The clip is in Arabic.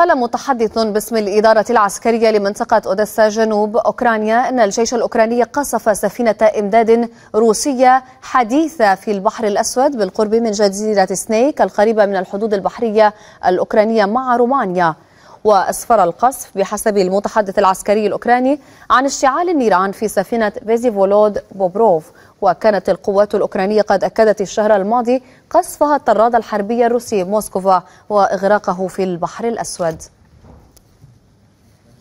قال متحدث باسم الإدارة العسكرية لمنطقة أوديسا جنوب أوكرانيا أن الجيش الأوكراني قصف سفينة إمداد روسية حديثة في البحر الأسود بالقرب من جزيرة سنيك القريبة من الحدود البحرية الأوكرانية مع رومانيا وأسفر القصف بحسب المتحدث العسكري الأوكراني عن اشتعال النيران في سفينة فيزيفولود بوبروف وكانت القوات الأوكرانية قد أكدت الشهر الماضي قصفها الطراد الحربي الروسي موسكوفا وإغراقه في البحر الأسود